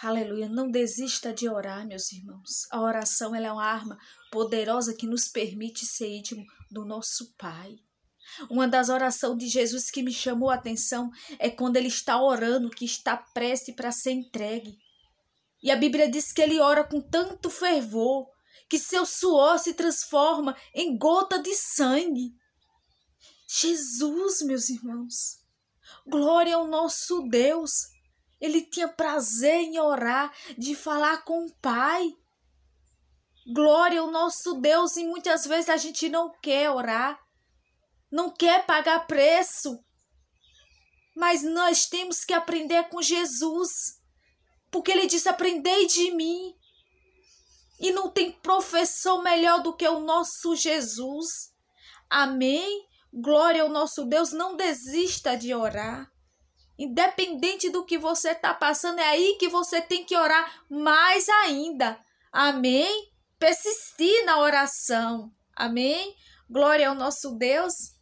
Aleluia. Não desista de orar, meus irmãos. A oração é uma arma poderosa que nos permite ser íntimo do nosso Pai. Uma das orações de Jesus que me chamou a atenção é quando ele está orando, que está preste para ser entregue. E a Bíblia diz que ele ora com tanto fervor que seu suor se transforma em gota de sangue. Jesus, meus irmãos, glória ao nosso Deus. Ele tinha prazer em orar, de falar com o Pai. Glória ao nosso Deus, e muitas vezes a gente não quer orar, não quer pagar preço. Mas nós temos que aprender com Jesus, porque ele disse: Aprendei de mim. E não tem professor melhor do que o nosso Jesus. Amém? Glória ao nosso Deus, não desista de orar. Independente do que você está passando, é aí que você tem que orar mais ainda. Amém? Persistir na oração. Amém? Glória ao nosso Deus.